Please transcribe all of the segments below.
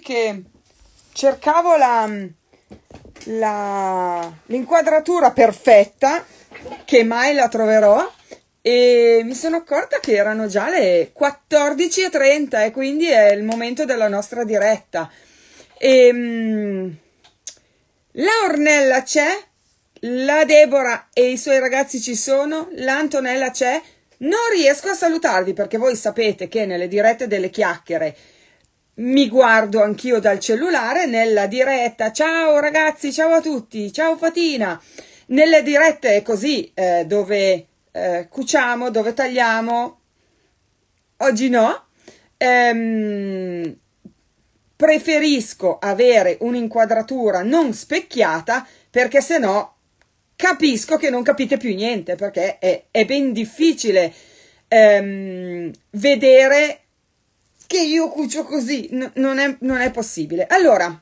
che cercavo la, la, l'inquadratura perfetta, che mai la troverò, e mi sono accorta che erano già le 14.30 e quindi è il momento della nostra diretta. E, ehm, la Ornella c'è, la Debora e i suoi ragazzi ci sono, l'Antonella c'è. Non riesco a salutarvi perché voi sapete che nelle dirette delle chiacchiere mi guardo anch'io dal cellulare nella diretta. Ciao ragazzi, ciao a tutti, ciao Fatina. Nelle dirette così eh, dove eh, cuciamo, dove tagliamo, oggi no, ehm, preferisco avere un'inquadratura non specchiata perché se no capisco che non capite più niente perché è, è ben difficile ehm, vedere che io cucio così, N non, è, non, è, possibile. Allora,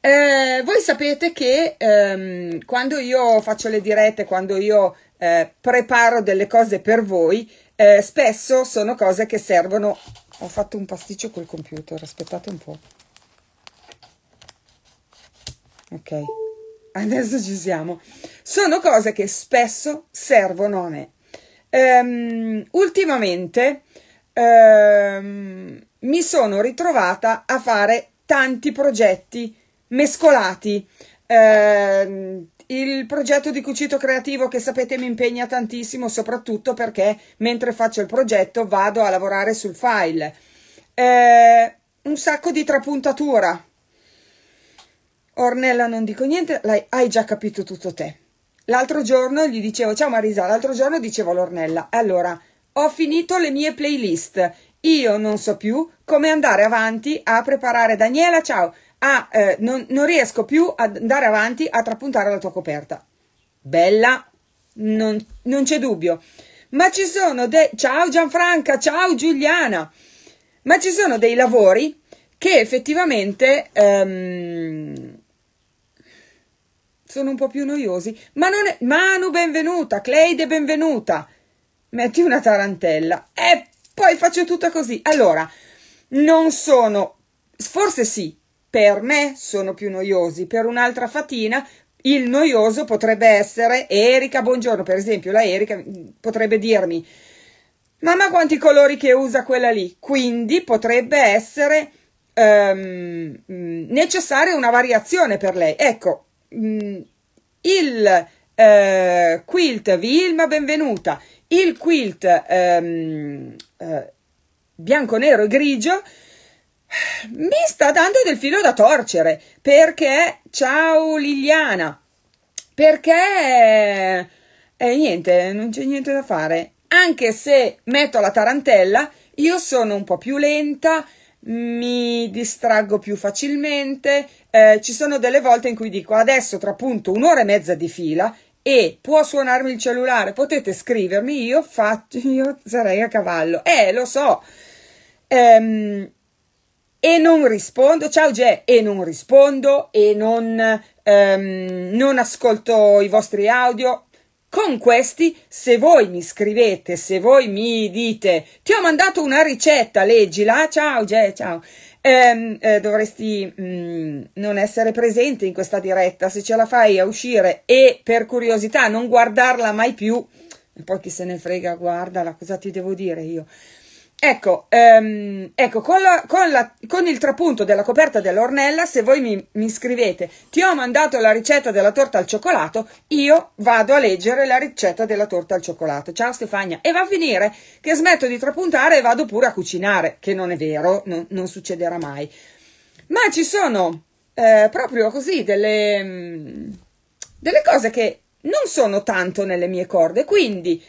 eh, voi sapete che ehm, quando io faccio le dirette, quando io eh, preparo delle cose per voi, eh, spesso sono cose che servono... Ho fatto un pasticcio col computer, aspettate un po'. Ok, adesso ci siamo. Sono cose che spesso servono a me. Um, ultimamente ehm, mi sono ritrovata a fare tanti progetti mescolati. Ehm, il progetto di cucito creativo che sapete mi impegna tantissimo, soprattutto perché mentre faccio il progetto vado a lavorare sul file. Eh, un sacco di trapuntatura. Ornella non dico niente, hai già capito tutto te. L'altro giorno gli dicevo, ciao Marisa, l'altro giorno dicevo all'Ornella, allora ho finito le mie playlist. Io non so più come andare avanti a preparare. Daniela, ciao. Ah, eh, non, non riesco più ad andare avanti a trappuntare la tua coperta. Bella, non, non c'è dubbio. Ma ci sono dei... Ciao Gianfranca, ciao Giuliana. Ma ci sono dei lavori che effettivamente um, sono un po' più noiosi. Ma non è... Manu, benvenuta. Cleide, benvenuta metti una tarantella e poi faccio tutto così. Allora, non sono, forse sì, per me sono più noiosi, per un'altra fatina il noioso potrebbe essere Erika, buongiorno, per esempio la Erika potrebbe dirmi mamma quanti colori che usa quella lì, quindi potrebbe essere um, necessaria una variazione per lei. Ecco, um, il eh, quilt Vilma benvenuta, il quilt ehm, eh, bianco, nero e grigio mi sta dando del filo da torcere perché, ciao Liliana, perché eh, eh, niente, non c'è niente da fare. Anche se metto la tarantella, io sono un po' più lenta, mi distraggo più facilmente. Eh, ci sono delle volte in cui dico adesso tra appunto un'ora e mezza di fila e può suonarmi il cellulare, potete scrivermi, io, faccio, io sarei a cavallo. Eh, lo so. Ehm, e non rispondo, ciao Gè, e non rispondo, e non, ehm, non ascolto i vostri audio, con questi, se voi mi scrivete, se voi mi dite ti ho mandato una ricetta, leggila, ciao Ge, ciao, Ehm, eh, dovresti mh, mm, non essere presente in questa diretta, se ce la fai a uscire e per curiosità non guardarla mai più, poi chi se ne frega, guardala, cosa ti devo dire io? Ecco, ehm, ecco con, la, con, la, con, il trapunto della coperta dell'ornella, se voi mi, mi, scrivete ti ho mandato la ricetta della torta al cioccolato, io vado a leggere la ricetta della torta al cioccolato. Ciao Stefania. E va a finire che smetto di trapuntare e vado pure a cucinare, che non è vero, no, non succederà mai. Ma ci sono eh, proprio così delle, mm, delle cose che non sono tanto nelle mie corde, quindi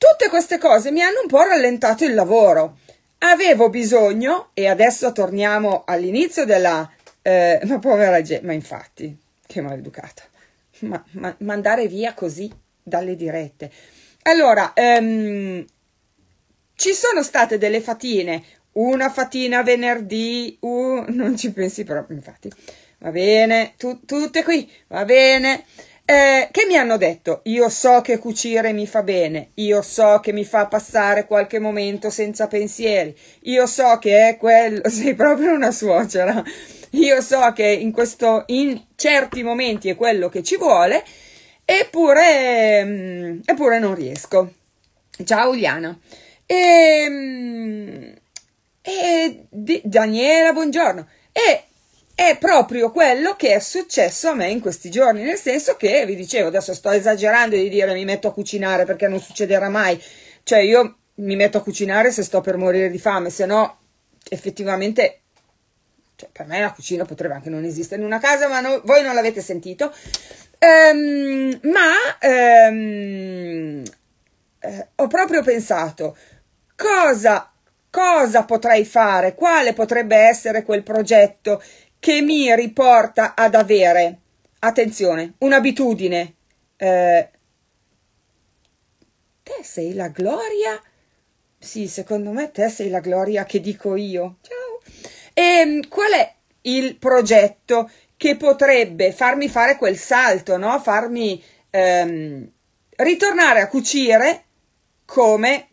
Tutte queste cose mi hanno un po' rallentato il lavoro. Avevo bisogno, e adesso torniamo all'inizio della... Eh, ma povera gente, ma infatti, che maleducata. Ma, ma, ma via così dalle dirette. Allora, ehm, ci sono state delle fatine, una fatina venerdì, uh, non ci pensi però, infatti, va bene, tu, tutte qui, va bene eh, che mi hanno detto io so che cucire mi fa bene, io so che mi fa passare qualche momento senza pensieri, io so che è quello, sei proprio una suocera, io so che in, questo, in certi momenti è quello che ci vuole, eppure, mm, eppure non riesco. Ciao Uliana. Ehm, e, e Daniela, buongiorno. E è proprio quello che è successo a me in questi giorni, nel senso che vi dicevo, adesso sto esagerando di dire mi metto a cucinare perché non succederà mai, cioè io mi metto a cucinare se sto per morire di fame, se no effettivamente cioè, per me la cucina potrebbe anche non esistere in una casa, ma no, voi non l'avete sentito. Um, ma um, eh, ho proprio pensato cosa cosa potrei fare, quale potrebbe essere quel progetto che mi riporta ad avere, attenzione, un'abitudine. Eh, te sei la gloria? Sì, secondo me te sei la gloria che dico io. Ciao. E ehm, qual è il progetto che potrebbe farmi fare quel salto, no? Farmi ehm, ritornare a cucire come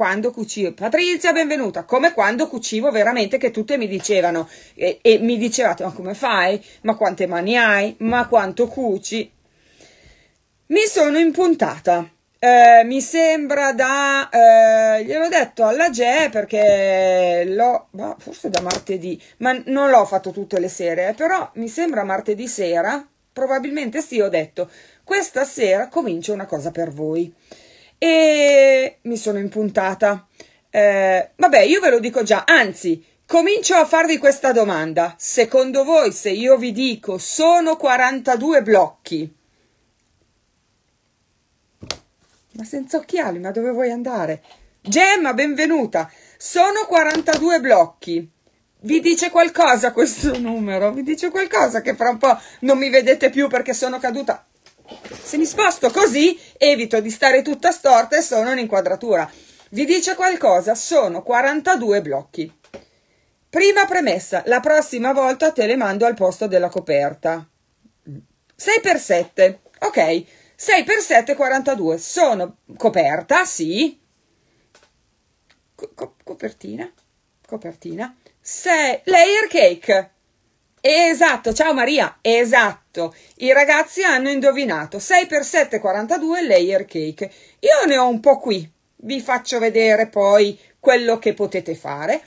quando cucivo. Patrizia, benvenuta. Come quando cucivo veramente che tutte mi dicevano e, e mi dicevate ma come fai? Ma quante mani hai? Ma quanto cuci? Mi sono impuntata. Eh, mi sembra da eh, gliel'ho detto alla GE perché l'ho boh, forse da martedì, ma non l'ho fatto tutte le sere, eh, però mi sembra martedì sera, probabilmente sì, ho detto questa sera comincio una cosa per voi e mi sono impuntata. Eh, vabbè, io ve lo dico già, anzi, comincio a farvi questa domanda. Secondo voi, se io vi dico sono 42 blocchi, ma senza occhiali, ma dove vuoi andare? Gemma, benvenuta. Sono 42 blocchi. Vi dice qualcosa questo numero? Vi dice qualcosa che fra un po' non mi vedete più perché sono caduta? Se mi sposto così evito di stare tutta storta e sono un'inquadratura Vi dice qualcosa? Sono 42 blocchi. Prima premessa, la prossima volta te le mando al posto della coperta. 6x7, ok. 6x7, 42. Sono coperta, sì. Co copertina, copertina. 6, layer cake. Esatto, ciao Maria, esatto fatto. I ragazzi hanno indovinato 6x7 42 layer cake. Io ne ho un po' qui, vi faccio vedere poi quello che potete fare,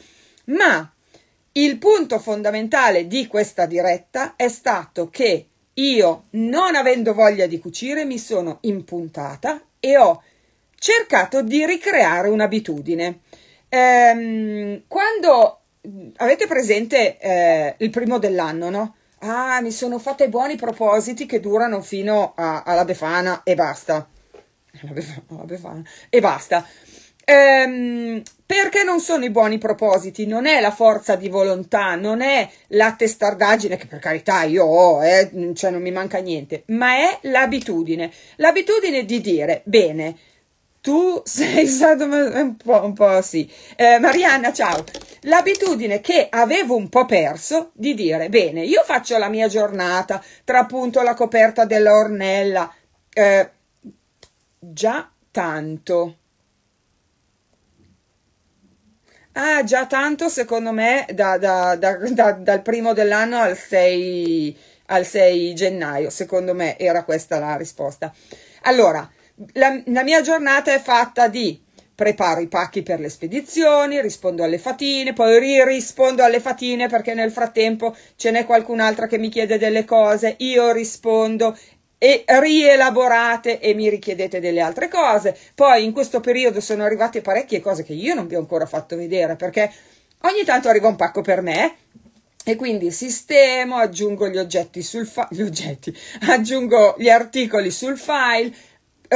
ma il punto fondamentale di questa diretta è stato che io, non avendo voglia di cucire, mi sono impuntata e ho cercato di ricreare un'abitudine. Ehm, quando avete presente eh, il primo dell'anno, no? Ah, mi sono fatta i buoni propositi che durano fino a, alla Befana e basta. La befana, la befana. E basta. Ehm, perché non sono i buoni propositi? Non è la forza di volontà, non è la testardaggine, che per carità io ho, eh, cioè non mi manca niente, ma è l'abitudine. L'abitudine di dire, bene, tu sei stato un po', un po sì. Eh, Marianna, ciao. L'abitudine che avevo un po' perso di dire, bene, io faccio la mia giornata, trapunto la coperta dell'ornella, eh, già tanto. Ah, già tanto secondo me da, da, da, dal primo dell'anno al 6, al 6 gennaio, secondo me era questa la risposta. Allora, la, la mia giornata è fatta di preparo i pacchi per le spedizioni, rispondo alle fatine, poi rispondo alle fatine perché nel frattempo ce n'è qualcun'altra che mi chiede delle cose, io rispondo e rielaborate e mi richiedete delle altre cose. Poi in questo periodo sono arrivate parecchie cose che io non vi ho ancora fatto vedere perché ogni tanto arriva un pacco per me eh? e quindi sistemo, aggiungo gli oggetti sul file, aggiungo gli articoli sul file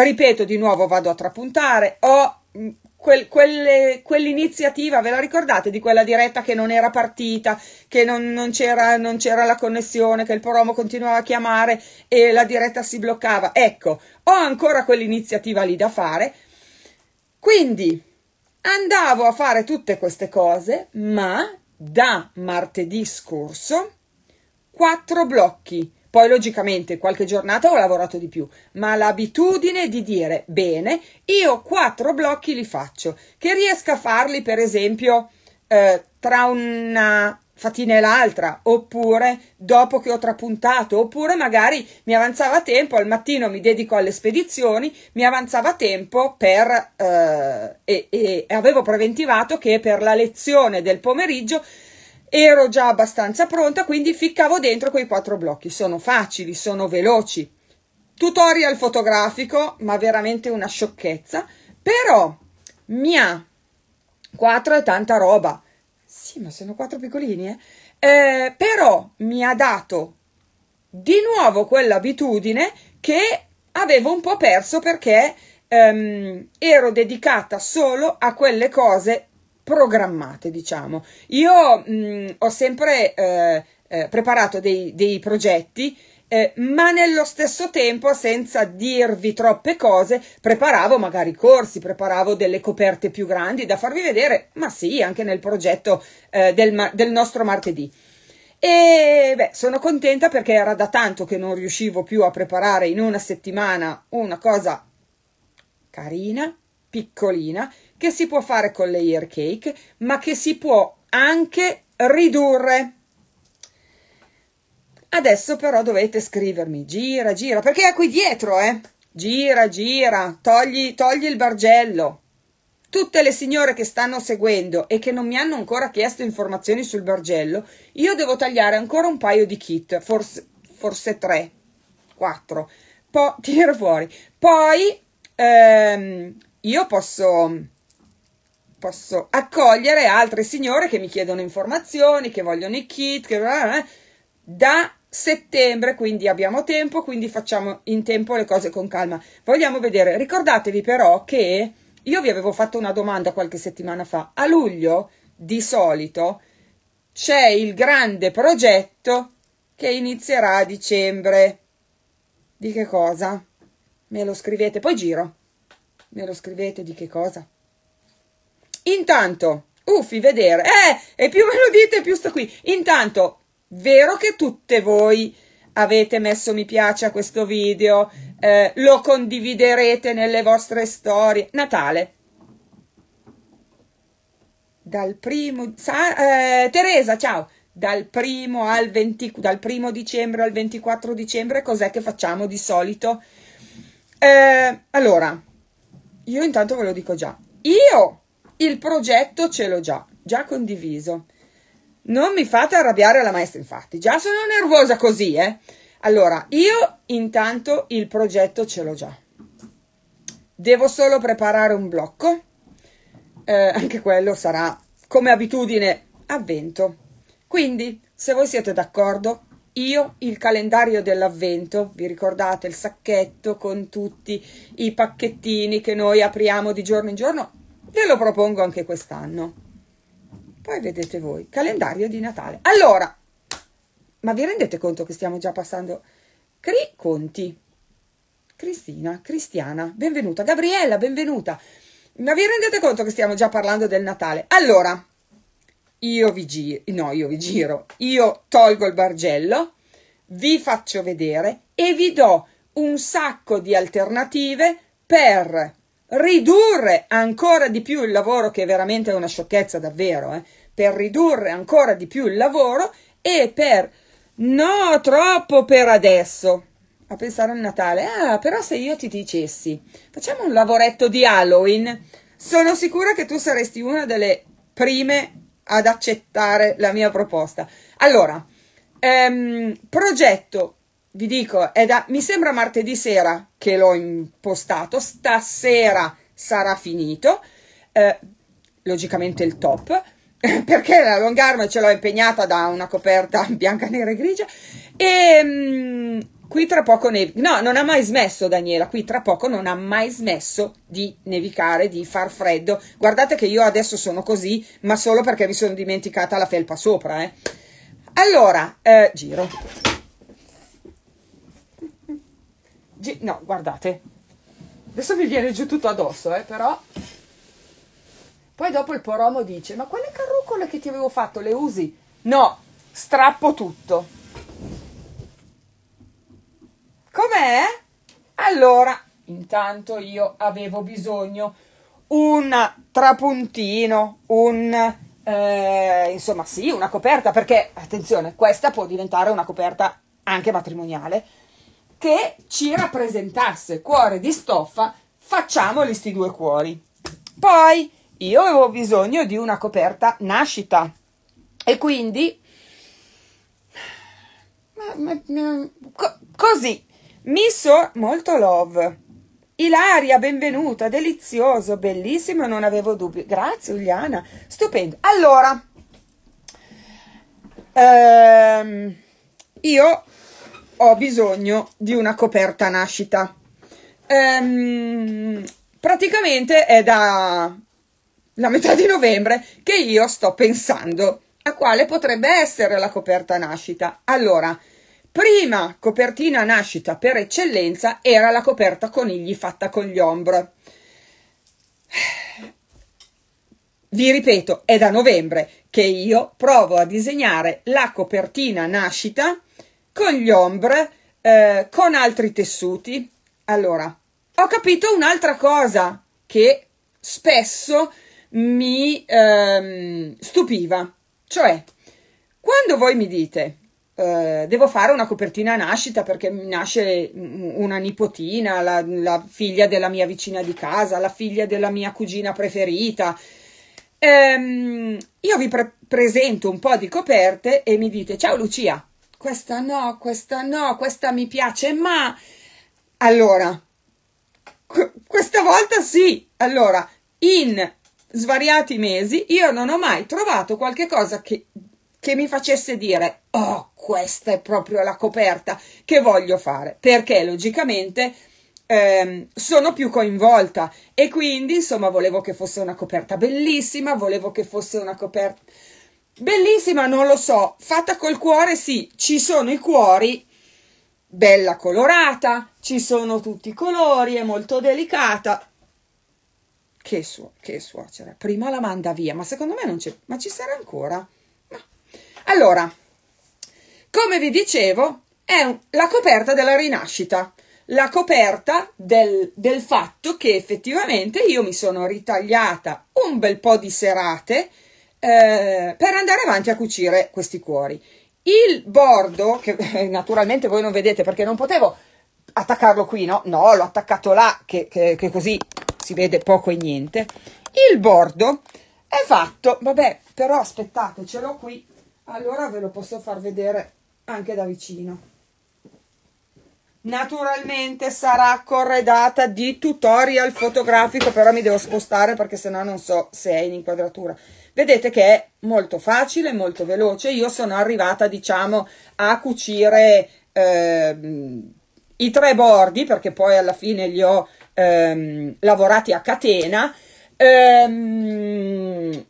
ripeto di nuovo, vado a trapuntare, ho mm, quel, quel, quell'iniziativa, ve la ricordate, di quella diretta che non era partita, che non, non, c'era, non c'era la connessione, che il promo continuava a chiamare e la diretta si bloccava. Ecco, ho ancora quell'iniziativa lì da fare. Quindi andavo a fare tutte queste cose, ma da martedì scorso quattro blocchi poi logicamente qualche giornata ho lavorato di più, ma l'abitudine di dire bene, io quattro blocchi li faccio, che riesca a farli per esempio eh, tra una fatina e l'altra, oppure dopo che ho trapuntato, oppure magari mi avanzava tempo, al mattino mi dedico alle spedizioni, mi avanzava tempo per, eh, e, e avevo preventivato che per la lezione del pomeriggio ero già abbastanza pronta, quindi ficcavo dentro quei quattro blocchi. Sono facili, sono veloci. Tutorial fotografico, ma veramente una sciocchezza. Però, mia, quattro è tanta roba. Sì, ma sono quattro piccolini, eh. eh però mi ha dato di nuovo quell'abitudine che avevo un po' perso perché ehm, ero dedicata solo a quelle cose programmate, diciamo. Io mh, mm, ho sempre eh, eh, preparato dei, dei progetti eh, ma nello stesso tempo, senza dirvi troppe cose, preparavo magari corsi, preparavo delle coperte più grandi da farvi vedere, ma sì, anche nel progetto eh, del, del, nostro martedì. E beh, sono contenta perché era da tanto che non riuscivo più a preparare in una settimana una cosa carina, piccolina, che si può fare con le ear cake, ma che si può anche ridurre. Adesso però dovete scrivermi gira, gira, perché è qui dietro, eh? Gira, gira, togli, togli il bargello. Tutte le signore che stanno seguendo e che non mi hanno ancora chiesto informazioni sul bargello, io devo tagliare ancora un paio di kit, forse, forse tre, quattro. Po- tiro fuori. Poi ehm, io posso posso accogliere altre signore che mi chiedono informazioni, che vogliono i kit, che... Eh. da settembre, quindi abbiamo tempo, quindi facciamo in tempo le cose con calma. Vogliamo vedere, ricordatevi però che io vi avevo fatto una domanda qualche settimana fa, a luglio di solito c'è il grande progetto che inizierà a dicembre. Di che cosa? Me lo scrivete, poi giro. Me lo scrivete di che cosa? Intanto, uffi, vedere, eh, e più me lo dite, più sto qui. Intanto, vero che tutte voi avete messo mi piace a questo video, eh, lo condividerete nelle vostre storie. Natale. Dal primo, sa, eh, Teresa, ciao. Dal primo, al 20, dal primo dicembre al 24 dicembre, cos'è che facciamo di solito? Eh, allora, io intanto ve lo dico già. Io il progetto ce l'ho già, già condiviso. Non mi fate arrabbiare la maestra, infatti, già sono nervosa così, eh. Allora, io intanto il progetto ce l'ho già. Devo solo preparare un blocco, eh, anche quello sarà come abitudine avvento. Quindi, se voi siete d'accordo, io il calendario dell'avvento, vi ricordate il sacchetto con tutti i pacchettini che noi apriamo di giorno in giorno? Ve lo propongo anche quest'anno. Poi vedete voi, calendario di Natale. Allora, ma vi rendete conto che stiamo già passando? Cri Conti, Cristina, Cristiana, benvenuta. Gabriella, benvenuta. Ma vi rendete conto che stiamo già parlando del Natale? Allora, io vi giro, no, io vi giro, io tolgo il bargello, vi faccio vedere e vi do un sacco di alternative per ridurre ancora di più il lavoro, che è veramente una sciocchezza davvero, eh, per ridurre ancora di più il lavoro e per no troppo per adesso. A pensare al Natale, ah, però se io ti dicessi, facciamo un lavoretto di Halloween, sono sicura che tu saresti una delle prime ad accettare la mia proposta. Allora, ehm, progetto vi dico, è da, mi sembra martedì sera che l'ho impostato, stasera sarà finito, eh, logicamente il top, perché la long arm ce l'ho impegnata da una coperta bianca, nera e grigia, e mm, qui tra poco nevica, no, non ha mai smesso Daniela, qui tra poco non ha mai smesso di nevicare, di far freddo, guardate che io adesso sono così, ma solo perché mi sono dimenticata la felpa sopra, eh. Allora, eh, giro no, guardate. Adesso mi viene giù tutto addosso, eh, però. Poi dopo il poromo dice, ma quelle carrucole che ti avevo fatto le usi? No, strappo tutto. Com'è? Allora, intanto io avevo bisogno un trapuntino, un eh, insomma, sì, una coperta perché attenzione, questa può diventare una coperta anche matrimoniale che ci rappresentasse cuore di stoffa, facciamoli sti due cuori. Poi io avevo bisogno di una coperta nascita e quindi così mi so molto love. Ilaria, benvenuta, delizioso, bellissimo, non avevo dubbi. Grazie Uliana, stupendo. Allora, ehm, io ho bisogno di una coperta nascita. Ehm, praticamente è da la metà di novembre che io sto pensando a quale potrebbe essere la coperta nascita. Allora, prima copertina nascita per eccellenza era la coperta conigli fatta con gli ombre. Vi ripeto, è da novembre che io provo a disegnare la copertina nascita con gli ombre, eh, con altri tessuti. Allora, ho capito un'altra cosa che spesso mi ehm, stupiva, cioè quando voi mi dite eh, devo fare una copertina a nascita perché nasce una nipotina, la, la, figlia della mia vicina di casa, la figlia della mia cugina preferita. Ehm, io vi pre- presento un po' di coperte e mi dite ciao Lucia, questa no, questa no, questa mi piace, ma allora, qu- questa volta sì, allora, in svariati mesi io non ho mai trovato qualcosa che, che mi facesse dire, oh, questa è proprio la coperta che voglio fare, perché logicamente... Ehm, sono più coinvolta e quindi insomma volevo che fosse una coperta bellissima, volevo che fosse una coperta Bellissima, non lo so, fatta col cuore sì, ci sono i cuori, bella colorata, ci sono tutti i colori, è molto delicata. Che, su- che suocera, prima la manda via, ma secondo me non c'è, ma ci sarà ancora. No. Allora, come vi dicevo, è un, la coperta della rinascita, la coperta del, del fatto che effettivamente io mi sono ritagliata un bel po' di serate, eh, per andare avanti a cucire questi cuori. Il bordo, che naturalmente voi non vedete perché non potevo attaccarlo qui, no? No, l'ho attaccato là, che, che, che così si vede poco e niente. Il bordo è fatto, vabbè, però aspettate, ce l'ho qui, allora ve lo posso far vedere anche da vicino. Naturalmente sarà corredata di tutorial fotografico, però mi devo spostare perché sennò non so se è in inquadratura. Vedete che è molto facile, molto veloce. Io sono arrivata, diciamo, a cucire eh, i tre bordi, perché poi alla fine li ho ehm, lavorati a catena, ehm,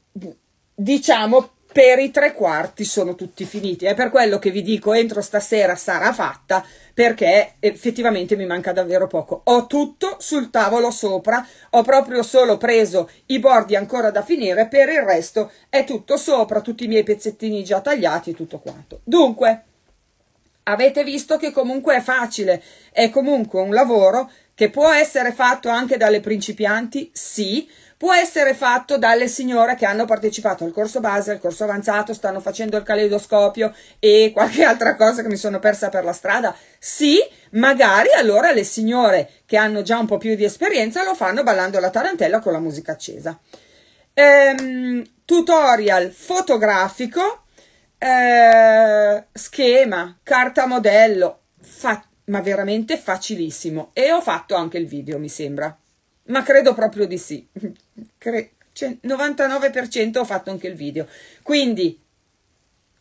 diciamo per i tre quarti sono tutti finiti. È per quello che vi dico entro stasera sarà fatta perché effettivamente mi manca davvero poco. Ho tutto sul tavolo sopra, ho proprio solo preso i bordi ancora da finire, per il resto è tutto sopra, tutti i miei pezzettini già tagliati e tutto quanto. Dunque, avete visto che comunque è facile, è comunque un lavoro che può essere fatto anche dalle principianti, sì, può essere fatto dalle signore che hanno partecipato al corso base, al corso avanzato, stanno facendo il caleidoscopio e qualche altra cosa che mi sono persa per la strada? Sì, magari allora le signore che hanno già un po' più di esperienza lo fanno ballando la tarantella con la musica accesa. Ehm, tutorial fotografico, eh, schema, carta modello, ma veramente facilissimo. E ho fatto anche il video, mi sembra. Ma credo proprio di sì. 99% cioè, ho fatto anche il video. Quindi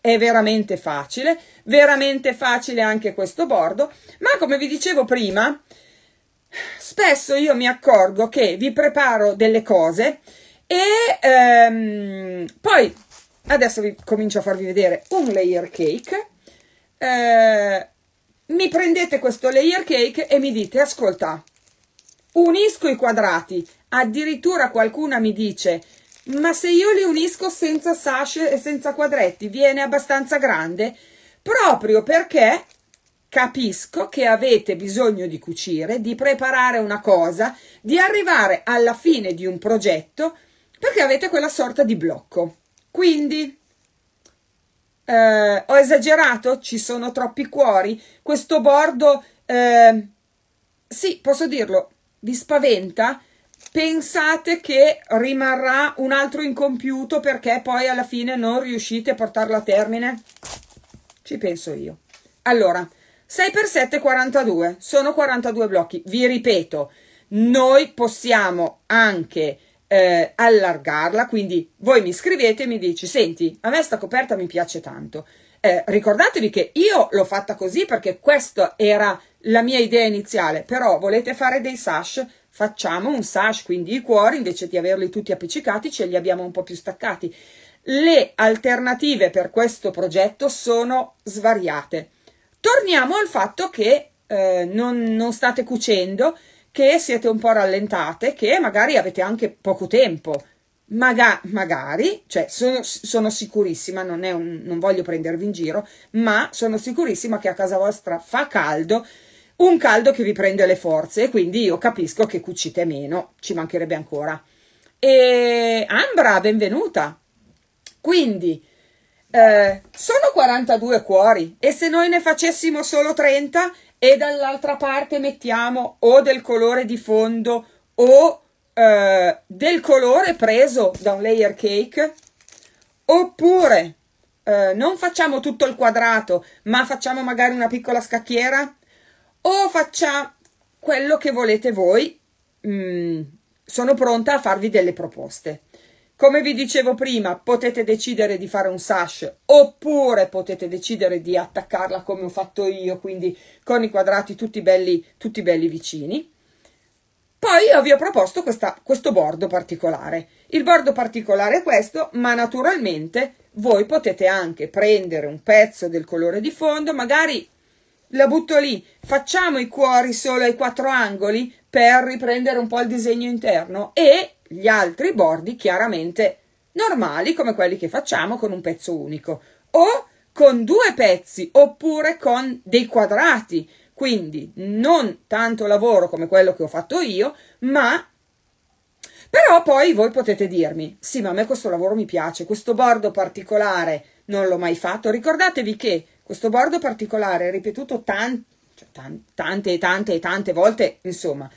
è veramente facile, veramente facile anche questo bordo, ma come vi dicevo prima, spesso io mi accorgo che vi preparo delle cose e ehm, poi adesso vi comincio a farvi vedere un layer cake. Eh, mi prendete questo layer cake e mi dite, ascolta, unisco i quadrati, Addirittura qualcuna mi dice, ma se io li unisco senza sasce e senza quadretti, viene abbastanza grande? Proprio perché capisco che avete bisogno di cucire, di preparare una cosa, di arrivare alla fine di un progetto, perché avete quella sorta di blocco. Quindi... Eh, ho esagerato? Ci sono troppi cuori? Questo bordo, eh, sì, posso dirlo, vi spaventa? pensate che rimarrà un altro incompiuto perché poi alla fine non riuscite a portarlo a termine? Ci penso io. Allora, 6 x 7 42, sono 42 blocchi. Vi ripeto, noi possiamo anche eh, allargarla, quindi voi mi scrivete e mi dici, senti, a me sta coperta mi piace tanto. Eh, ricordatevi che io l'ho fatta così perché questa era la mia idea iniziale, però volete fare dei sash? facciamo un sash, quindi i cuori invece di averli tutti appiccicati ce li abbiamo un po' più staccati. Le alternative per questo progetto sono svariate. Torniamo al fatto che eh, non, non state cucendo, che siete un po' rallentate, che magari avete anche poco tempo, Maga, magari, cioè sono, sono sicurissima, non, un, non, voglio prendervi in giro, ma sono sicurissima che a casa vostra fa caldo un caldo che vi prende le forze e quindi io capisco che cucite meno, ci mancherebbe ancora. E Ambra, benvenuta. Quindi eh, sono 42 cuori e se noi ne facessimo solo 30 e dall'altra parte mettiamo o del colore di fondo o eh, del colore preso da un layer cake oppure eh, non facciamo tutto il quadrato ma facciamo magari una piccola scacchiera o faccia quello che volete voi, mm, sono pronta a farvi delle proposte. Come vi dicevo prima, potete decidere di fare un sash oppure potete decidere di attaccarla come ho fatto io, quindi con i quadrati tutti belli, tutti belli vicini. Poi io vi ho proposto questa, questo bordo particolare. Il bordo particolare è questo, ma naturalmente voi potete anche prendere un pezzo del colore di fondo, magari la butto lì, facciamo i cuori solo ai quattro angoli per riprendere un po' il disegno interno e gli altri bordi chiaramente normali come quelli che facciamo con un pezzo unico o con due pezzi oppure con dei quadrati quindi non tanto lavoro come quello che ho fatto io ma però poi voi potete dirmi sì ma a me questo lavoro mi piace questo bordo particolare non l'ho mai fatto ricordatevi che questo bordo particolare ripetuto tan- cioè tante e tante e tante volte, insomma,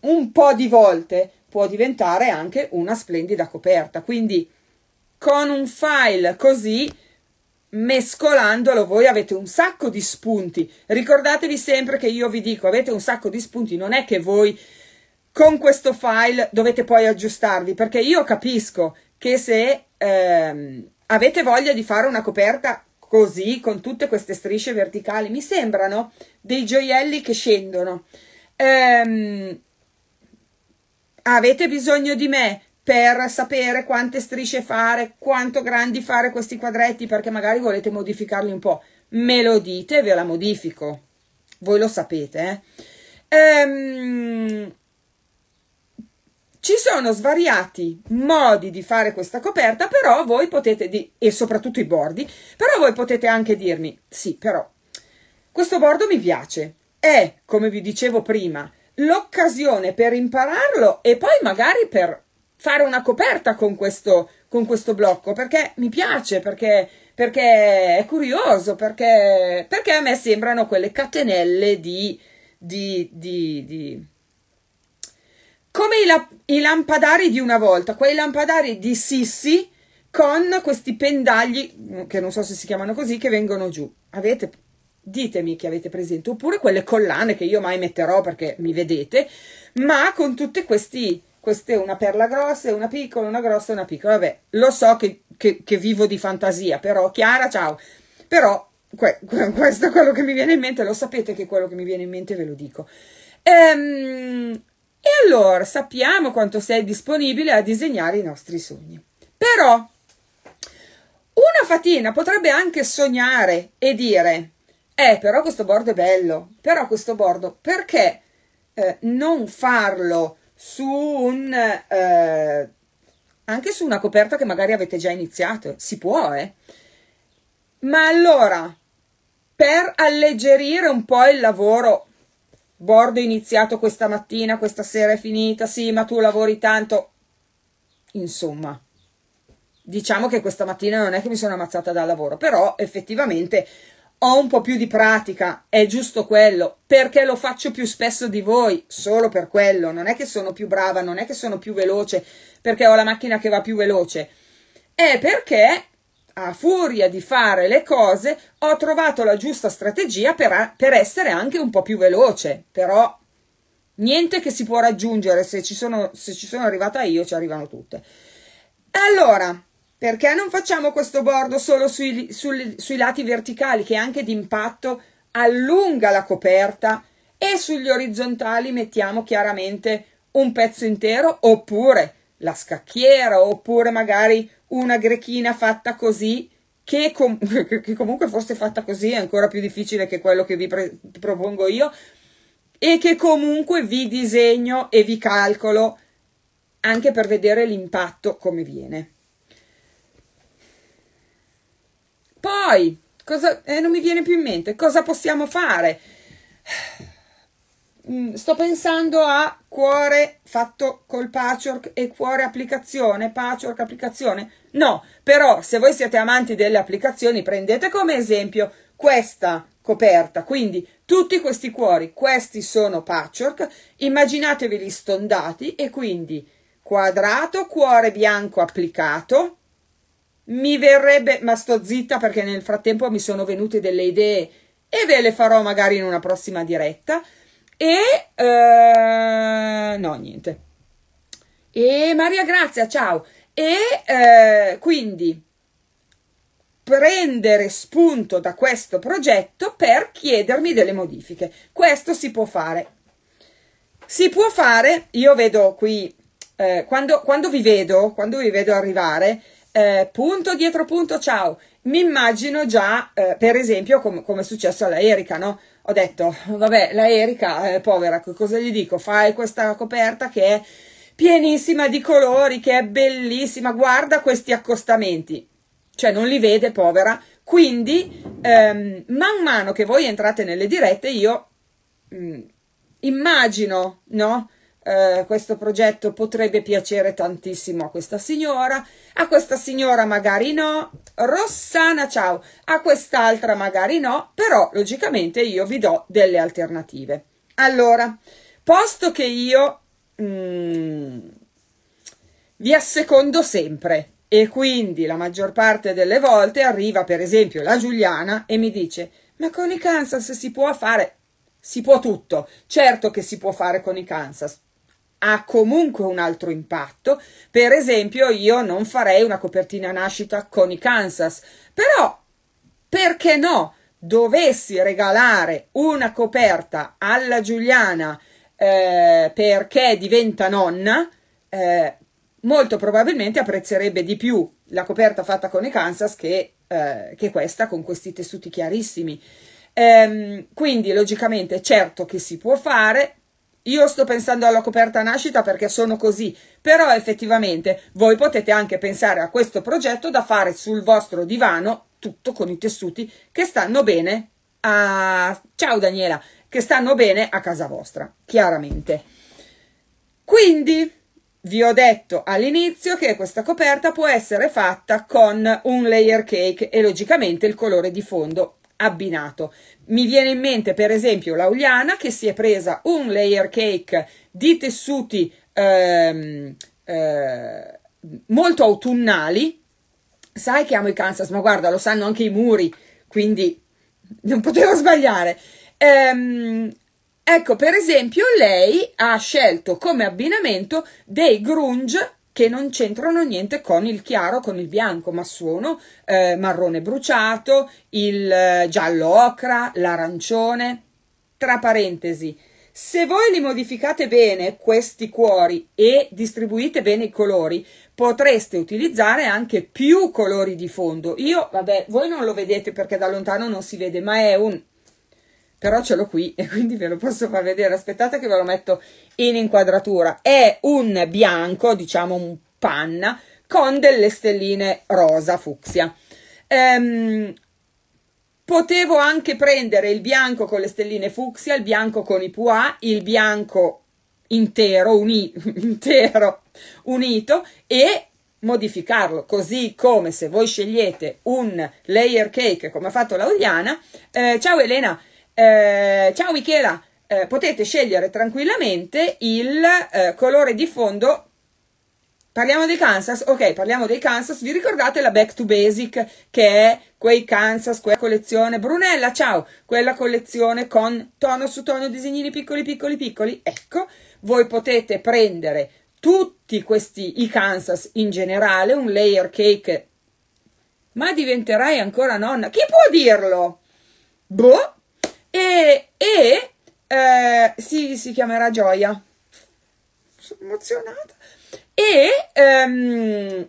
un po' di volte può diventare anche una splendida coperta. Quindi con un file così mescolandolo voi avete un sacco di spunti. Ricordatevi sempre che io vi dico, avete un sacco di spunti, non è che voi con questo file dovete poi aggiustarvi, perché io capisco che se ehm, avete voglia di fare una coperta così con tutte queste strisce verticali mi sembrano dei gioielli che scendono ehm, avete bisogno di me per sapere quante strisce fare quanto grandi fare questi quadretti perché magari volete modificarli un po' me lo dite ve la modifico voi lo sapete eh? ehm, ci sono svariati modi di fare questa coperta, però voi potete, di, e soprattutto i bordi, però voi potete anche dirmi, sì, però questo bordo mi piace, è, come vi dicevo prima, l'occasione per impararlo e poi magari per fare una coperta con questo, con questo blocco, perché mi piace, perché, perché è curioso, perché, perché, a me sembrano quelle catenelle di, di, di, di come i, la- i lampadari di una volta, quei lampadari di Sissi con questi pendagli, mm, che non so se si chiamano così, che vengono giù. Avete ditemi che avete presente, oppure quelle collane che io mai metterò perché mi vedete, ma con tutte questi, queste una perla grossa, una piccola, una grossa, una piccola, vabbè, lo so che, che, che vivo di fantasia, però Chiara, ciao, però que, questo è quello che mi viene in mente, lo sapete che è quello che mi viene in mente, ve lo dico. Ehm, e allora sappiamo quanto sei disponibile a disegnare i nostri sogni. Però una fatina potrebbe anche sognare e dire, eh però questo bordo è bello, però questo bordo perché eh, non farlo su un... Eh, anche su una coperta che magari avete già iniziato, si può, eh? Ma allora, per alleggerire un po' il lavoro bordo iniziato questa mattina, questa sera è finita, sì, ma tu lavori tanto. Insomma, diciamo che questa mattina non è che mi sono ammazzata dal lavoro, però effettivamente ho un po' più di pratica, è giusto quello, perché lo faccio più spesso di voi, solo per quello, non è che sono più brava, non è che sono più veloce, perché ho la macchina che va più veloce, è perché a furia di fare le cose, ho trovato la giusta strategia per, per, essere anche un po' più veloce, però niente che si può raggiungere, se ci sono, se ci sono arrivata io ci arrivano tutte. Allora, perché non facciamo questo bordo solo sui, sui, sui lati verticali che anche d'impatto allunga la coperta e sugli orizzontali mettiamo chiaramente un pezzo intero oppure la scacchiera oppure magari una grechina fatta così, che, com che comunque fosse fatta così è ancora più difficile che quello che vi propongo io, e che comunque vi disegno e vi calcolo anche per vedere l'impatto come viene. Poi, cosa, eh, non mi viene più in mente, cosa possiamo fare? Mm, sto pensando a cuore fatto col patchwork e cuore applicazione, patchwork applicazione. No, però se voi siete amanti delle applicazioni prendete come esempio questa coperta, quindi tutti questi cuori, questi sono patchwork, immaginatevi stondati e quindi quadrato, cuore bianco applicato, mi verrebbe, ma sto zitta perché nel frattempo mi sono venute delle idee e ve le farò magari in una prossima diretta. E eh, no, niente. E Maria Grazia, ciao. E eh, quindi prendere spunto da questo progetto per chiedermi delle modifiche. Questo si può fare. Si può fare, io vedo qui, eh, quando, quando, vi vedo, quando vi vedo arrivare, eh, punto dietro punto, ciao, mi immagino già, eh, per esempio, com come è successo alla Erika, no? ho detto, vabbè, la Erika, eh, povera, cosa gli dico? Fai questa coperta che è pienissima di colori, che è bellissima, guarda questi accostamenti, cioè non li vede, povera. Quindi, ehm, man mano che voi entrate nelle dirette, io mh, mm, immagino, no? Eh, questo progetto potrebbe piacere tantissimo a questa signora, a questa signora magari no, Rossana ciao, a quest'altra magari no, però logicamente io vi do delle alternative. Allora, posto che io mm, vi assecondo sempre e quindi la maggior parte delle volte arriva per esempio la Giuliana e mi dice ma con i Kansas si può fare si può tutto, certo che si può fare con i Kansas, ha comunque un altro impatto. Per esempio, io non farei una copertina nascita con i Kansas, però perché no? Dovessi regalare una coperta alla Giuliana eh, perché diventa nonna, eh, molto probabilmente apprezzerebbe di più la coperta fatta con i Kansas che, eh, che questa con questi tessuti chiarissimi. Ehm, quindi, logicamente, certo che si può fare, io sto pensando alla coperta nascita perché sono così, però effettivamente voi potete anche pensare a questo progetto da fare sul vostro divano, tutto con i tessuti che stanno bene a... Ciao Daniela, che stanno bene a casa vostra, chiaramente. Quindi vi ho detto all'inizio che questa coperta può essere fatta con un layer cake e logicamente il colore di fondo abbinato mi viene in mente per esempio la l'Auliana che si è presa un layer cake di tessuti ehm, eh, molto autunnali. Sai che amo i Kansas, ma guarda, lo sanno anche i muri, quindi non potevo sbagliare. Ehm, ecco, per esempio, lei ha scelto come abbinamento dei grunge che non c'entrano niente con il chiaro, con il bianco, ma sono eh, marrone bruciato, il eh, giallo ocra, l'arancione. Tra parentesi, se voi li modificate bene questi cuori e distribuite bene i colori, potreste utilizzare anche più colori di fondo. Io, vabbè, voi non lo vedete perché da lontano non si vede, ma è un però ce l'ho qui e quindi ve lo posso far vedere. Aspettate che ve lo metto in inquadratura. È un bianco, diciamo un panna, con delle stelline rosa fucsia. Ehm, potevo anche prendere il bianco con le stelline fucsia, il bianco con i pois, il bianco intero, uni, intero unito e modificarlo così come se voi scegliete un layer cake come ha fatto la Uliana eh, ciao Elena eh, ciao Michela, eh, potete scegliere tranquillamente il eh, colore di fondo. Parliamo dei Kansas? Ok, parliamo dei Kansas. Vi ricordate la Back to Basic che è quei Kansas, quella collezione Brunella, ciao, quella collezione con tono su tono, disegnini piccoli, piccoli, piccoli. Ecco, voi potete prendere tutti questi i Kansas in generale, un layer cake. Ma diventerai ancora nonna. Chi può dirlo? Boh, e, e eh, si, si, chiamerà Gioia. Sono emozionata. E ehm,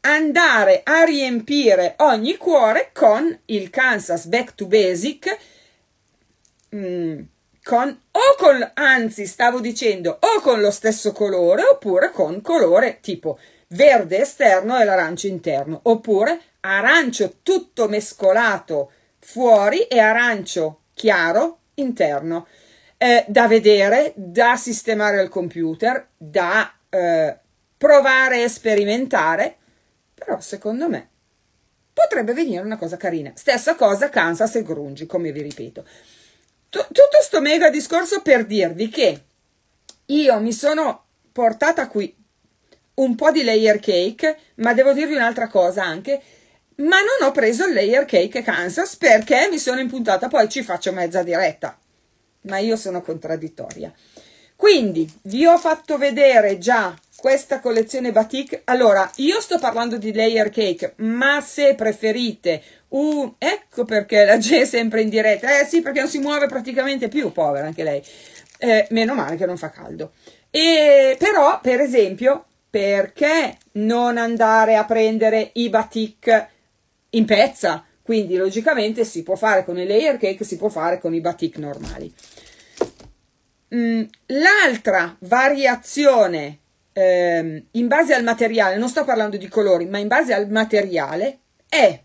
andare a riempire ogni cuore con il Kansas Back to Basic. Mm, con, o con, anzi, stavo dicendo, o con lo stesso colore oppure con colore tipo verde esterno e l'arancio interno, oppure arancio tutto mescolato fuori e arancio chiaro interno. Eh, da vedere, da sistemare al computer, da eh, provare e sperimentare, però secondo me potrebbe venire una cosa carina. Stessa cosa Kansas e Grungi, come vi ripeto. T tutto sto mega discorso per dirvi che io mi sono portata qui un po' di layer cake, ma devo dirvi un'altra cosa anche, ma non ho preso il layer cake Kansas perché mi sono impuntata, poi ci faccio mezza diretta, ma io sono contraddittoria. Quindi vi ho fatto vedere già questa collezione batik, allora io sto parlando di layer cake, ma se preferite, uh, ecco perché la G è sempre in diretta, eh sì perché non si muove praticamente più, povera anche lei, eh, meno male che non fa caldo. E, però per esempio perché non andare a prendere i batik in pezza, quindi logicamente si può fare con i layer cake, si può fare con i batik normali. Mm, l'altra variazione ehm, in base al materiale, non sto parlando di colori, ma in base al materiale è,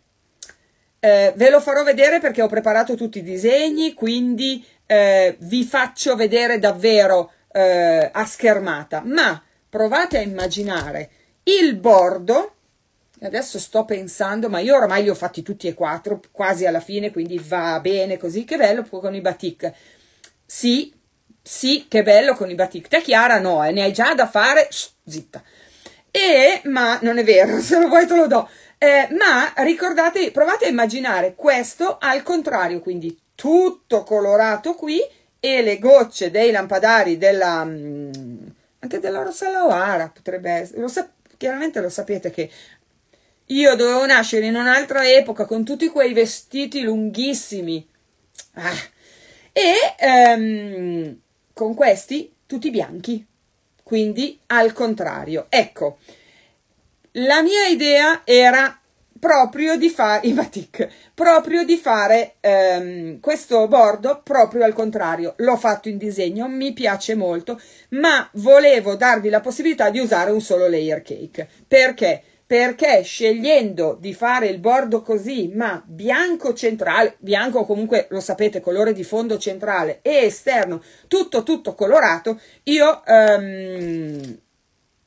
eh, ve lo farò vedere perché ho preparato tutti i disegni, quindi eh, vi faccio vedere davvero eh, a schermata, ma provate a immaginare il bordo adesso sto pensando, ma io ormai li ho fatti tutti e quattro, quasi alla fine, quindi va bene così, che bello con i batik. Sì, sì, che bello con i batik. Te Chiara no, eh, ne hai già da fare, Shh, zitta. E, ma non è vero, se lo vuoi te lo do. Eh, ma ricordate, provate a immaginare questo al contrario, quindi tutto colorato qui e le gocce dei lampadari della... Mm, anche della Rossella O'Hara potrebbe essere, lo sa- chiaramente lo sapete che io dovevo nascere in un'altra epoca con tutti quei vestiti lunghissimi. Ah. E ehm, con questi tutti bianchi. Quindi al contrario. Ecco, la mia idea era proprio di fare i batik, proprio di fare ehm, questo bordo proprio al contrario. L'ho fatto in disegno, mi piace molto, ma volevo darvi la possibilità di usare un solo layer cake. Perché? perché scegliendo di fare il bordo così, ma bianco centrale, bianco comunque lo sapete, colore di fondo centrale e esterno, tutto tutto colorato, io ehm,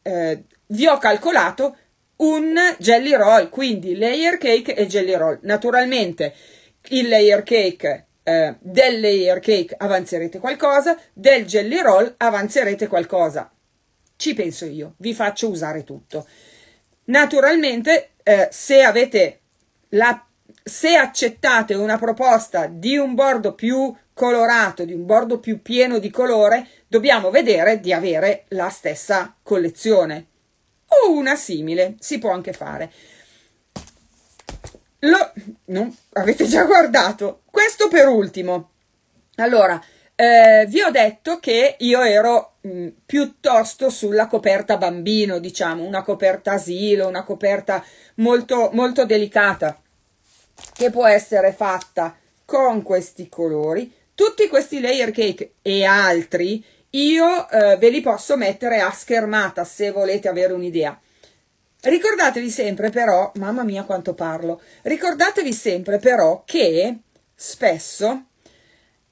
eh, vi ho calcolato un jelly roll, quindi layer cake e jelly roll. Naturalmente il layer cake eh, del layer cake avanzerete qualcosa, del jelly roll avanzerete qualcosa. Ci penso io, vi faccio usare tutto. Naturalmente, eh, se avete la se accettate una proposta di un bordo più colorato, di un bordo più pieno di colore, dobbiamo vedere di avere la stessa collezione o una simile, si può anche fare. Lo, non, avete già guardato, questo per ultimo. Allora, eh, vi ho detto che io ero mh, mm, piuttosto sulla coperta bambino, diciamo, una coperta asilo, una coperta molto, molto delicata, che può essere fatta con questi colori. Tutti questi layer cake e altri io eh, ve li posso mettere a schermata se volete avere un'idea. Ricordatevi sempre però, mamma mia quanto parlo, ricordatevi sempre però che spesso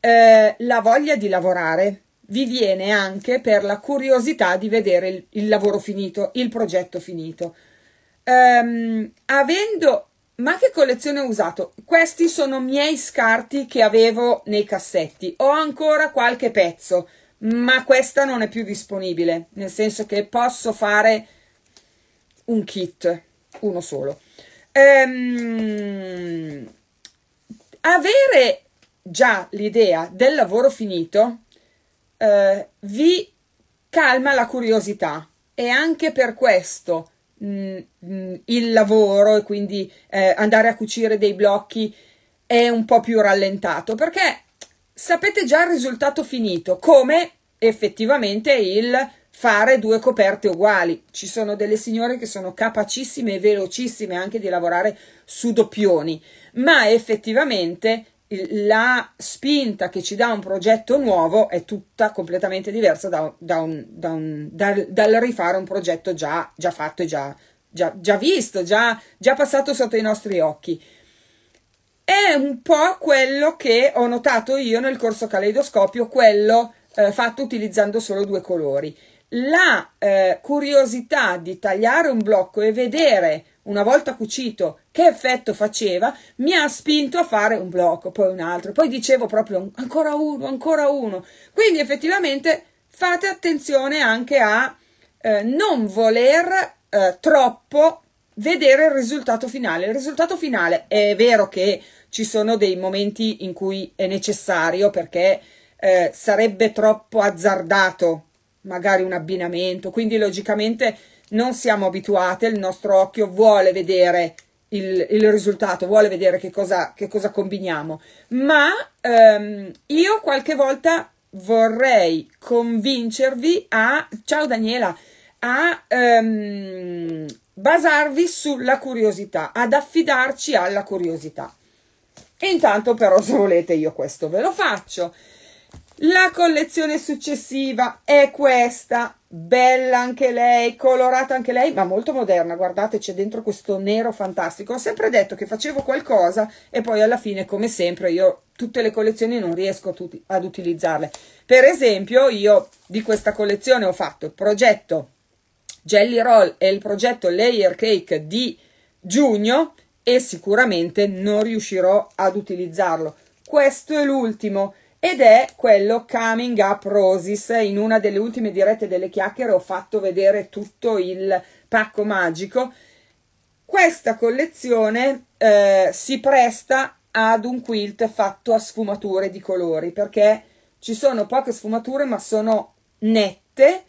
eh, la voglia di lavorare vi viene anche per la curiosità di vedere il, il lavoro finito, il progetto finito. Um, avendo, ma che collezione ho usato? Questi sono miei scarti che avevo nei cassetti. Ho ancora qualche pezzo, ma questa non è più disponibile, nel senso che posso fare un kit, uno solo. Um, avere già l'idea del lavoro finito eh, vi calma la curiosità e anche per questo mh, mm, mm, il lavoro e quindi eh, andare a cucire dei blocchi è un po' più rallentato perché sapete già il risultato finito come effettivamente il fare due coperte uguali. Ci sono delle signore che sono capacissime e velocissime anche di lavorare su doppioni, ma effettivamente la spinta che ci dà un progetto nuovo è tutta completamente diversa da, da un, da un, dal rifare un progetto già, già fatto e già, già, già, visto, già, già passato sotto i nostri occhi. È un po' quello che ho notato io nel corso Caleidoscopio, quello eh, fatto utilizzando solo due colori. La eh, curiosità di tagliare un blocco e vedere una volta cucito che effetto faceva, mi ha spinto a fare un blocco, poi un altro, poi dicevo proprio ancora uno, ancora uno. Quindi effettivamente fate attenzione anche a eh, non voler eh, troppo vedere il risultato finale. Il risultato finale è vero che ci sono dei momenti in cui è necessario perché eh, sarebbe troppo azzardato magari un abbinamento, quindi logicamente non siamo abituate, il nostro occhio vuole vedere il, il risultato, vuole vedere che cosa, che cosa combiniamo, ma ehm, io qualche volta vorrei convincervi a, ciao Daniela, a ehm, basarvi sulla curiosità, ad affidarci alla curiosità. Intanto però se volete io questo ve lo faccio. La collezione successiva è questa, bella anche lei, colorata anche lei, ma molto moderna, guardate c'è dentro questo nero fantastico. Ho sempre detto che facevo qualcosa e poi alla fine, come sempre, io tutte le collezioni non riesco ad utilizzarle. Per esempio, io di questa collezione ho fatto il progetto Jelly Roll e il progetto Layer Cake di giugno e sicuramente non riuscirò ad utilizzarlo. Questo è l'ultimo ed è quello Coming Up Roses. In una delle ultime dirette delle chiacchiere ho fatto vedere tutto il pacco magico. Questa collezione eh, si presta ad un quilt fatto a sfumature di colori perché ci sono poche sfumature ma sono nette,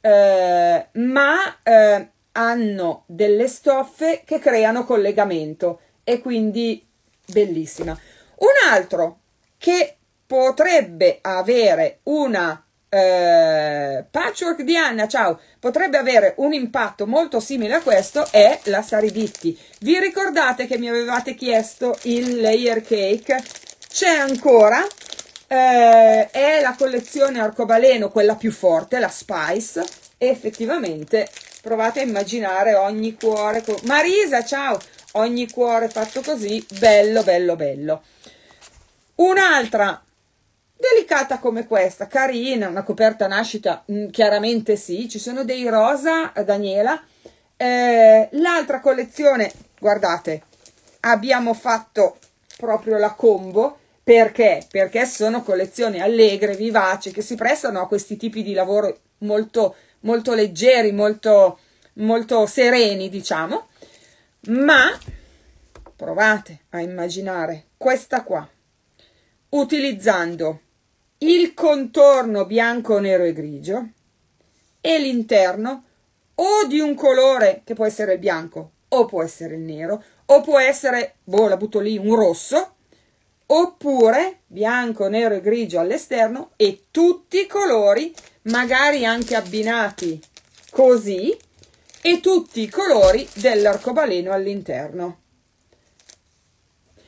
eh, ma eh, hanno delle stoffe che creano collegamento e quindi bellissima. Un altro che potrebbe avere una eh, patchwork di Anna, ciao, potrebbe avere un impatto molto simile a questo è la Sariditti. Vi ricordate che mi avevate chiesto il layer cake? C'è ancora, eh, è la collezione arcobaleno, quella più forte, la Spice, e effettivamente provate a immaginare ogni cuore, Marisa, ciao, ogni cuore fatto così, bello, bello, bello. Un'altra delicata come questa, carina, una coperta nascita, mm, chiaramente sì, ci sono dei rosa, eh, Daniela. Eh, l'altra collezione, guardate, abbiamo fatto proprio la combo, perché? Perché sono collezioni allegre, vivaci, che si prestano a questi tipi di lavoro molto, molto leggeri, molto, molto sereni, diciamo. Ma provate a immaginare questa qua, utilizzando il contorno bianco, nero e grigio e l'interno o di un colore che può essere il bianco o può essere il nero o può essere, boh la butto lì, un rosso oppure bianco, nero e grigio all'esterno e tutti i colori magari anche abbinati così e tutti i colori dell'arcobaleno all'interno.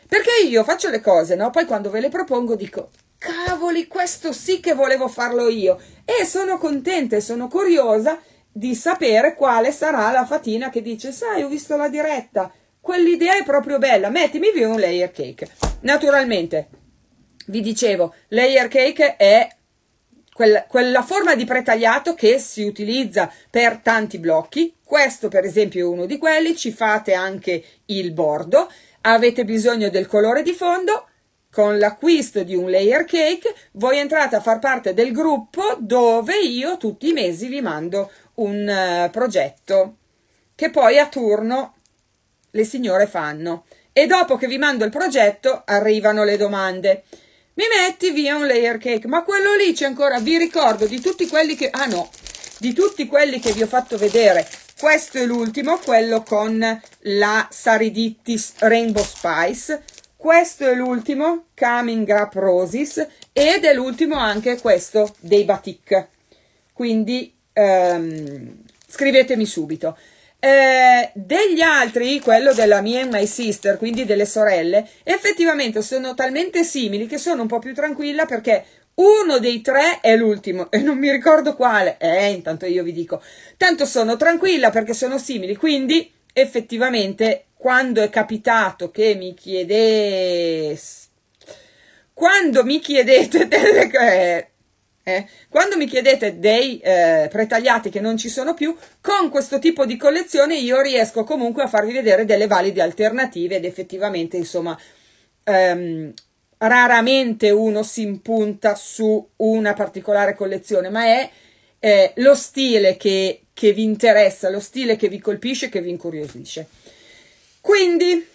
Perché io faccio le cose, no? Poi quando ve le propongo dico, cavoli, questo sì che volevo farlo io. E sono contenta e sono curiosa di sapere quale sarà la fatina che dice, sai, ho visto la diretta, quell'idea è proprio bella, mettimi via un layer cake. Naturalmente, vi dicevo, layer cake è quella, quella forma di pretagliato che si utilizza per tanti blocchi. Questo, per esempio, è uno di quelli, ci fate anche il bordo, avete bisogno del colore di fondo, con l'acquisto di un layer cake, voi entrate a far parte del gruppo dove io tutti i mesi vi mando un uh, progetto che poi a turno le signore fanno. E dopo che vi mando il progetto arrivano le domande. Mi metti via un layer cake, ma quello lì c'è ancora, vi ricordo di tutti quelli che... Ah no, di tutti quelli che vi ho fatto vedere, questo è l'ultimo, quello con la Sariditis Rainbow Spice, questo è l'ultimo, Coming Up Roses, ed è l'ultimo anche questo dei Batik. Quindi ehm, scrivetemi subito. Eh, degli altri, quello della mia e My Sister, quindi delle sorelle, effettivamente sono talmente simili che sono un po' più tranquilla perché uno dei tre è l'ultimo e non mi ricordo quale. Eh, intanto io vi dico. Tanto sono tranquilla perché sono simili, quindi effettivamente quando è capitato che mi chiedeste quando mi chiedete delle eh, eh, quando mi chiedete dei eh, pretagliati che non ci sono più, con questo tipo di collezione io riesco comunque a farvi vedere delle valide alternative ed effettivamente, insomma, ehm, raramente uno si impunta su una particolare collezione, ma è eh, lo stile che, che vi interessa, lo stile che vi colpisce, che vi incuriosisce. Quindi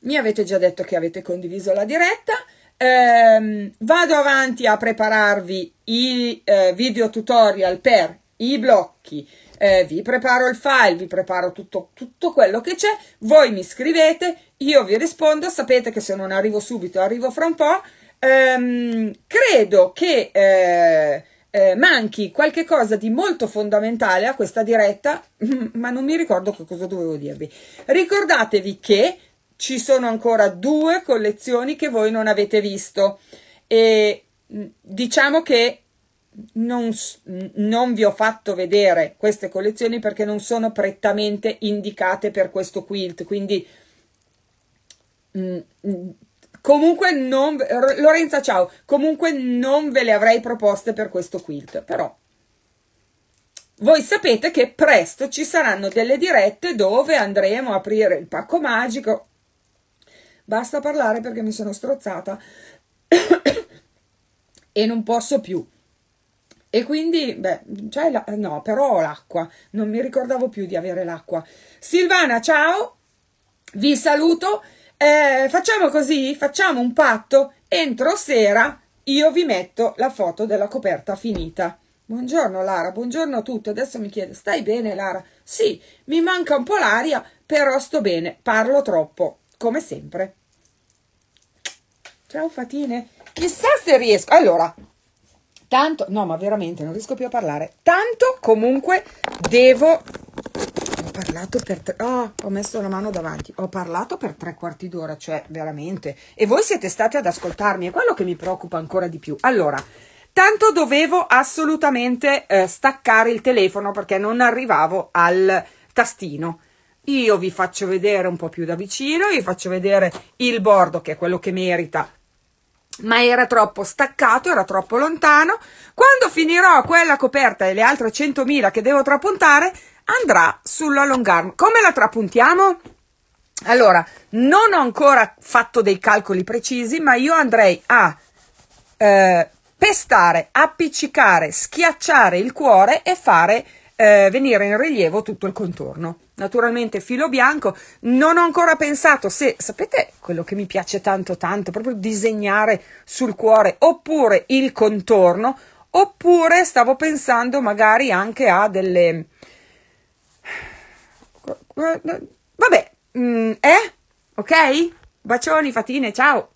mi avete già detto che avete condiviso la diretta. Ehm, vado avanti a prepararvi i eh, video tutorial per i blocchi. Eh, vi preparo il file, vi preparo tutto, tutto quello che c'è. Voi mi scrivete, io vi rispondo. Sapete che se non arrivo subito, arrivo fra un po'. Ehm, credo che eh, eh, manchi qualche cosa di molto fondamentale a questa diretta, ma non mi ricordo che cosa dovevo dirvi. Ricordatevi che ci sono ancora due collezioni che voi non avete visto e mm, diciamo che non, non, vi ho fatto vedere queste collezioni perché non sono prettamente indicate per questo quilt, quindi mm, Comunque non... Lorenza, ciao. Comunque non ve le avrei proposte per questo quilt, però... Voi sapete che presto ci saranno delle dirette dove andremo a aprire il pacco magico. Basta parlare perché mi sono strozzata e non posso più. E quindi, beh, c'è la, no, però ho l'acqua, non mi ricordavo più di avere l'acqua. Silvana, ciao, vi saluto eh, facciamo così, facciamo un patto, entro sera io vi metto la foto della coperta finita. Buongiorno Lara, buongiorno a tutti. Adesso mi chiede, stai bene Lara? Sì, mi manca un po' l'aria, però sto bene, parlo troppo, come sempre. Ciao Fatine, chissà se riesco. Allora, tanto, no ma veramente non riesco più a parlare. Tanto comunque devo parlato per tre... Oh, ho messo la mano davanti. Ho parlato per tre quarti d'ora, cioè veramente. E voi siete stati ad ascoltarmi, è quello che mi preoccupa ancora di più. Allora, tanto dovevo assolutamente eh, staccare il telefono perché non arrivavo al tastino. Io vi faccio vedere un po' più da vicino, vi faccio vedere il bordo che è quello che merita ma era troppo staccato, era troppo lontano. Quando finirò quella coperta e le altre 100.000 che devo trapuntare, andrà sulla long arm. Come la trapuntiamo? Allora, non ho ancora fatto dei calcoli precisi, ma io andrei a eh, pestare, appiccicare, schiacciare il cuore e fare eh, venire in rilievo tutto il contorno. Naturalmente filo bianco, non ho ancora pensato se, sapete quello che mi piace tanto tanto, proprio disegnare sul cuore oppure il contorno, oppure stavo pensando magari anche a delle Vabbè, mm, eh? Ok? Bacioni, fatine, ciao!